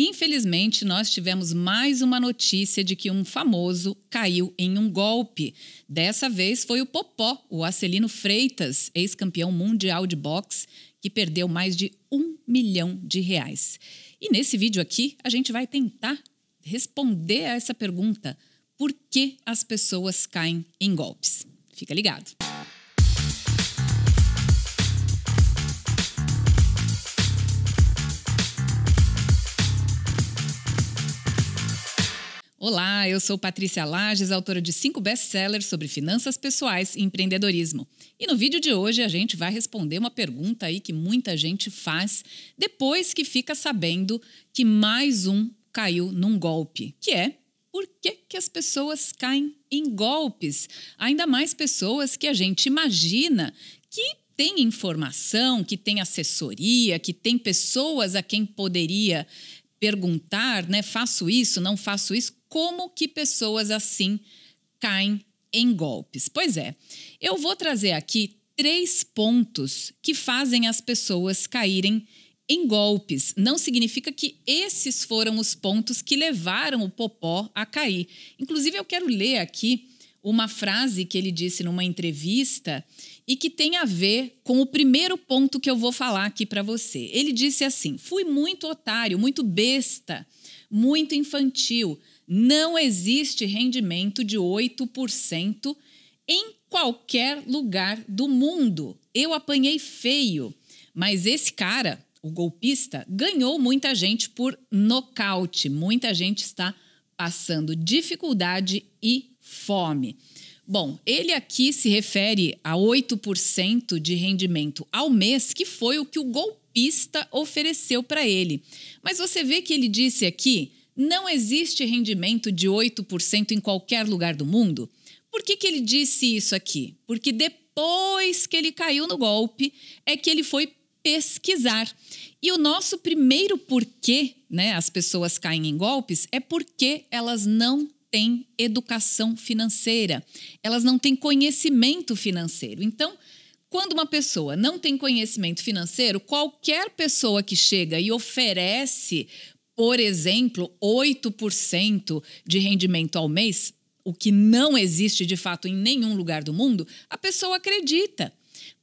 Infelizmente, nós tivemos mais uma notícia de que um famoso caiu em um golpe. Dessa vez foi o Popó, o Acelino Freitas, ex-campeão mundial de boxe, que perdeu mais de um milhão de reais. E nesse vídeo aqui, a gente vai tentar responder a essa pergunta: por que as pessoas caem em golpes? Fica ligado! Olá, eu sou Patrícia Lages, autora de cinco best-sellers sobre finanças pessoais e empreendedorismo. E no vídeo de hoje a gente vai responder uma pergunta aí que muita gente faz depois que fica sabendo que mais um caiu num golpe, que é por que, que as pessoas caem em golpes? Ainda mais pessoas que a gente imagina que tem informação, que tem assessoria, que tem pessoas a quem poderia perguntar, né, faço isso, não faço isso, como que pessoas assim caem em golpes? Pois é, eu vou trazer aqui três pontos que fazem as pessoas caírem em golpes. Não significa que esses foram os pontos que levaram o Popó a cair. Inclusive, eu quero ler aqui uma frase que ele disse numa entrevista e que tem a ver com o primeiro ponto que eu vou falar aqui para você. Ele disse assim: fui muito otário, muito besta, muito infantil. Não existe rendimento de 8% em qualquer lugar do mundo. Eu apanhei feio, mas esse cara, o golpista, ganhou muita gente por nocaute. Muita gente está passando dificuldade e fome. Bom, ele aqui se refere a 8% de rendimento ao mês, que foi o que o golpista ofereceu para ele. Mas você vê que ele disse aqui: não existe rendimento de 8% em qualquer lugar do mundo. Por que, que ele disse isso aqui? Porque depois que ele caiu no golpe, é que ele foi pesquisar. E o nosso primeiro porquê, né, as pessoas caem em golpes, é porque elas não têm educação financeira, elas não têm conhecimento financeiro. Então, quando uma pessoa não tem conhecimento financeiro, qualquer pessoa que chega e oferece, por exemplo, 8% de rendimento ao mês, o que não existe de fato em nenhum lugar do mundo, a pessoa acredita.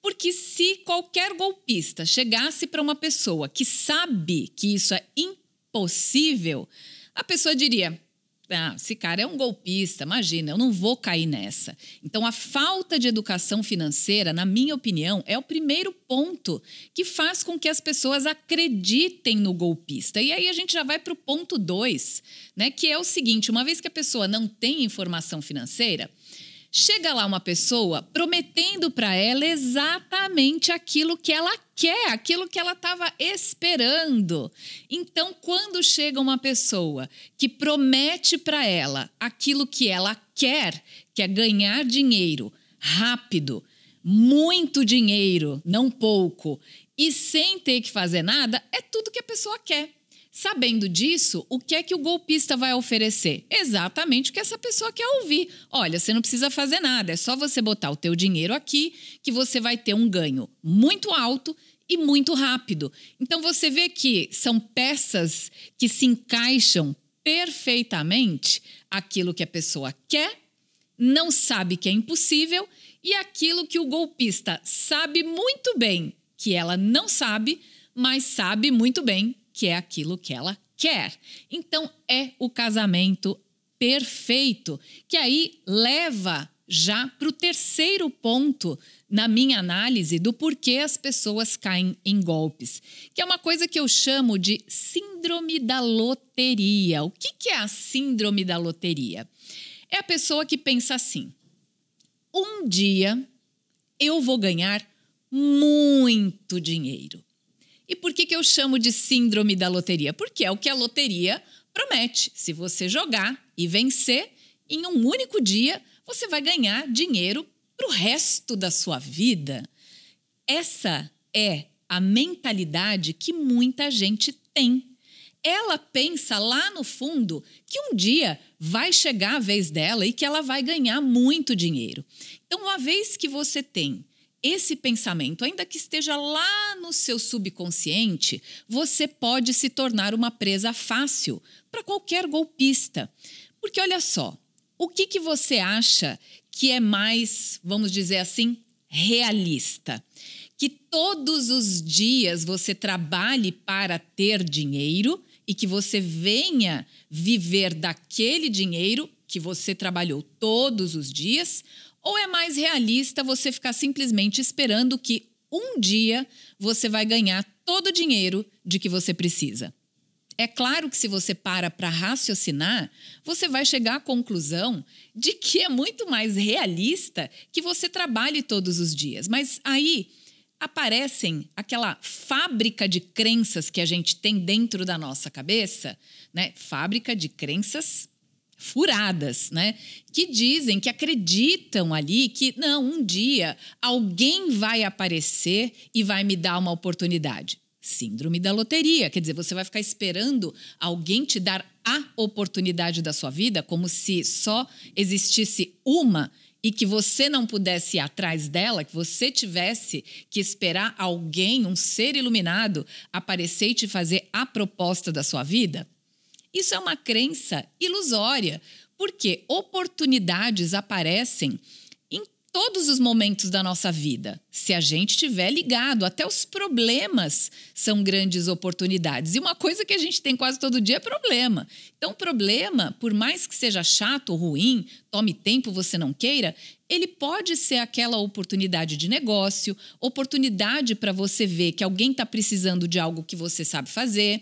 Porque se qualquer golpista chegasse para uma pessoa que sabe que isso é impossível, a pessoa diria: ah, esse cara é um golpista, imagina, eu não vou cair nessa. Então, a falta de educação financeira, na minha opinião, é o primeiro ponto que faz com que as pessoas acreditem no golpista. E aí a gente já vai para o ponto dois, né? Que é o seguinte: uma vez que a pessoa não tem informação financeira, Chega lá uma pessoa prometendo para ela exatamente aquilo que ela quer, aquilo que ela estava esperando. Então, quando chega uma pessoa que promete para ela aquilo que ela quer, que é ganhar dinheiro rápido, muito dinheiro, não pouco, e sem ter que fazer nada, é tudo que a pessoa quer. Sabendo disso, o que é que o golpista vai oferecer? Exatamente o que essa pessoa quer ouvir. Olha, você não precisa fazer nada, é só você botar o teu dinheiro aqui que você vai ter um ganho muito alto e muito rápido. Então você vê que são peças que se encaixam perfeitamente aquilo que a pessoa quer, não sabe que é impossível e aquilo que o golpista sabe muito bem que ela não sabe, mas sabe muito bem que é aquilo que ela quer. Então é o casamento perfeito, que aí leva já para o terceiro ponto na minha análise do porquê as pessoas caem em golpes, que é uma coisa que eu chamo de síndrome da loteria. O que, que é a síndrome da loteria? É a pessoa que pensa assim: um dia eu vou ganhar muito dinheiro eu chamo de síndrome da loteria? Porque é o que a loteria promete. Se você jogar e vencer, em um único dia você vai ganhar dinheiro para o resto da sua vida. Essa é a mentalidade que muita gente tem. Ela pensa lá no fundo que um dia vai chegar a vez dela e que ela vai ganhar muito dinheiro. Então, uma vez que você tem esse pensamento, ainda que esteja lá no seu subconsciente, você pode se tornar uma presa fácil para qualquer golpista. Porque olha só, o que, que você acha que é mais, vamos dizer assim, realista? Que todos os dias você trabalhe para ter dinheiro e que você venha viver daquele dinheiro que você trabalhou todos os dias? Ou é mais realista você ficar simplesmente esperando que um dia você vai ganhar todo o dinheiro de que você precisa? É claro que se você para para raciocinar, você vai chegar à conclusão de que é muito mais realista que você trabalhe todos os dias. Mas aí aparecem aquela fábrica de crenças que a gente tem dentro da nossa cabeça, né? Fábrica de crenças furadas, né? Que dizem, que acreditam ali que não, um dia alguém vai aparecer e vai me dar uma oportunidade. Síndrome da loteria, quer dizer, você vai ficar esperando alguém te dar a oportunidade da sua vida, como se só existisse uma e que você não pudesse ir atrás dela, que você tivesse que esperar alguém, um ser iluminado, aparecer e te fazer a proposta da sua vida? Isso é uma crença ilusória, porque oportunidades aparecem em todos os momentos da nossa vida. Se a gente estiver ligado, até os problemas são grandes oportunidades. E uma coisa que a gente tem quase todo dia é problema. Então, problema, por mais que seja chato, ou ruim, tome tempo, você não queira, ele pode ser aquela oportunidade de negócio, oportunidade para você ver que alguém está precisando de algo que você sabe fazer.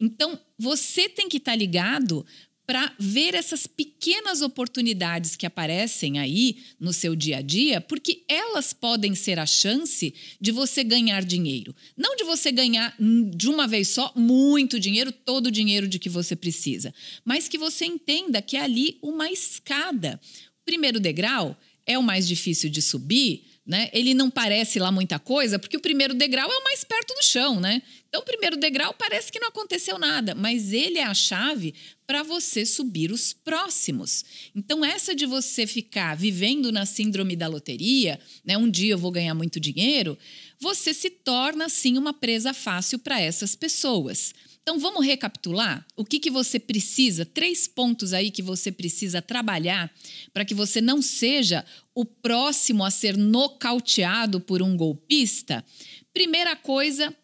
Então, você tem que estar tá ligado para ver essas pequenas oportunidades que aparecem aí no seu dia a dia, porque elas podem ser a chance de você ganhar dinheiro. Não de você ganhar de uma vez só muito dinheiro, todo o dinheiro de que você precisa, mas que você entenda que é ali uma escada. O primeiro degrau é o mais difícil de subir, né? Ele não parece lá muita coisa, porque o primeiro degrau é o mais perto do chão, né? Então, o primeiro degrau parece que não aconteceu nada, mas ele é a chave para você subir os próximos. Então, essa de você ficar vivendo na síndrome da loteria, né? Um dia eu vou ganhar muito dinheiro, você se torna assim uma presa fácil para essas pessoas. Então vamos recapitular o que, que você precisa, três pontos aí que você precisa trabalhar para que você não seja o próximo a ser nocauteado por um golpista. Primeira coisa,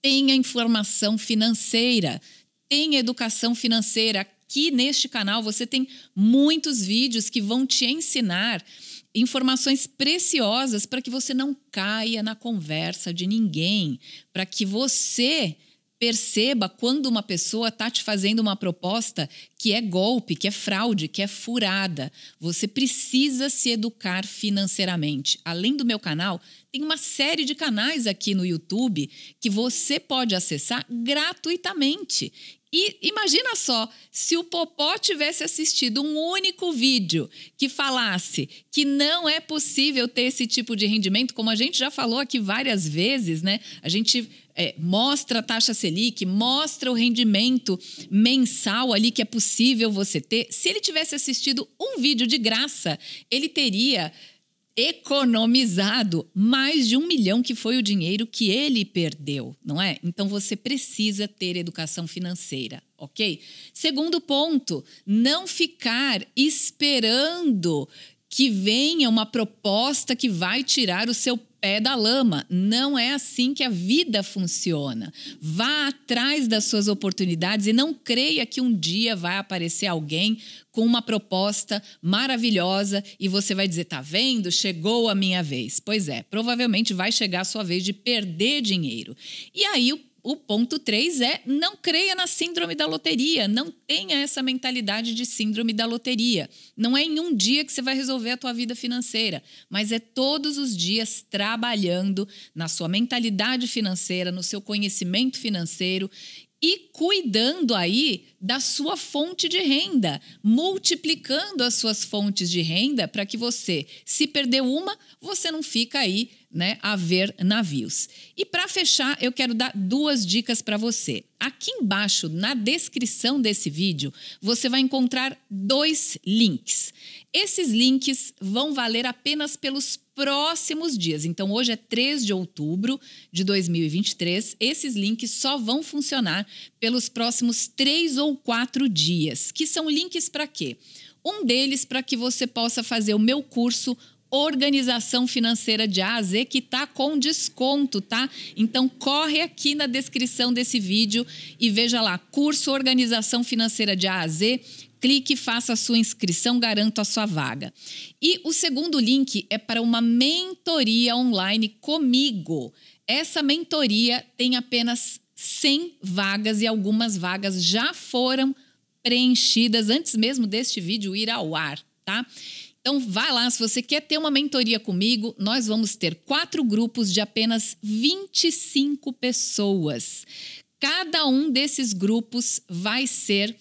tenha informação financeira, tenha educação financeira. Aqui neste canal você tem muitos vídeos que vão te ensinar informações preciosas para que você não caia na conversa de ninguém, para que você Perceba quando uma pessoa está te fazendo uma proposta que é golpe, que é fraude, que é furada. Você precisa se educar financeiramente. Além do meu canal, tem uma série de canais aqui no YouTube que você pode acessar gratuitamente. E imagina só, se o Popó tivesse assistido um único vídeo que falasse que não é possível ter esse tipo de rendimento, como a gente já falou aqui várias vezes, né? A gente é, mostra a taxa Selic, mostra o rendimento mensal ali que é possível você ter. Se ele tivesse assistido um vídeo de graça, ele teria economizado mais de um milhão, que foi o dinheiro que ele perdeu, não é? Então você precisa ter educação financeira, ok? Segundo ponto, não ficar esperando que venha uma proposta que vai tirar o seu pé da lama. Não é assim que a vida funciona. Vá atrás das suas oportunidades e não creia que um dia vai aparecer alguém com uma proposta maravilhosa e você vai dizer: tá vendo? Chegou a minha vez. Pois é, provavelmente vai chegar a sua vez de perder dinheiro. E aí o o ponto 3 é não creia na síndrome da loteria, não tenha essa mentalidade de síndrome da loteria. Não é em um dia que você vai resolver a tua vida financeira, mas é todos os dias trabalhando na sua mentalidade financeira, no seu conhecimento financeiro e cuidando aí da sua fonte de renda, multiplicando as suas fontes de renda para que você, se perder uma, você não fica aí, né, a ver navios. E para fechar, eu quero dar duas dicas para você. Aqui embaixo, na descrição desse vídeo, você vai encontrar dois links. Esses links vão valer apenas pelos próximos dias. Então, hoje é 3 de outubro de 2023. Esses links só vão funcionar pelos próximos três ou quatro dias, que são links para quê? Um deles para que você possa fazer o meu curso organização financeira de A a Z que está com desconto, tá? Então corre aqui na descrição desse vídeo e veja lá, curso organização financeira de A a Z clique, faça a sua inscrição, garanto a sua vaga. E o segundo link é para uma mentoria online comigo. Essa mentoria tem apenas 100 vagas e algumas vagas já foram preenchidas antes mesmo deste vídeo ir ao ar, tá? Então vá lá, se você quer ter uma mentoria comigo, nós vamos ter quatro grupos de apenas 25 pessoas. Cada um desses grupos vai ser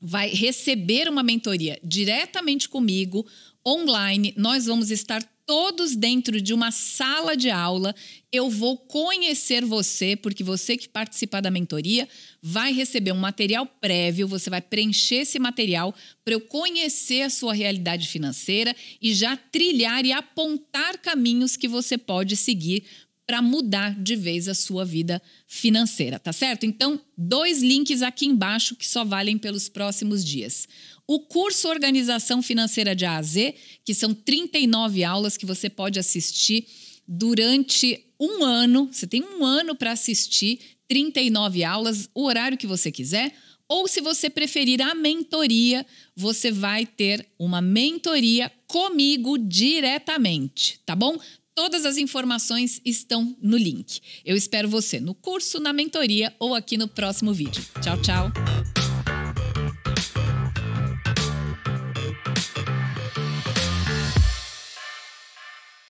vai receber uma mentoria diretamente comigo, online. Nós vamos estar todos dentro de uma sala de aula. Eu vou conhecer você, porque você que participar da mentoria vai receber um material prévio, você vai preencher esse material para eu conhecer a sua realidade financeira e já trilhar e apontar caminhos que você pode seguir para mudar de vez a sua vida financeira, tá certo? Então, dois links aqui embaixo que só valem pelos próximos dias. O curso Organização Financeira de A a Z, que são 39 aulas que você pode assistir durante um ano. Você tem um ano para assistir 39 aulas, o horário que você quiser. Ou se você preferir a mentoria, você vai ter uma mentoria comigo diretamente, tá bom? Todas as informações estão no link. Eu espero você no curso, na mentoria ou aqui no próximo vídeo. Tchau, tchau!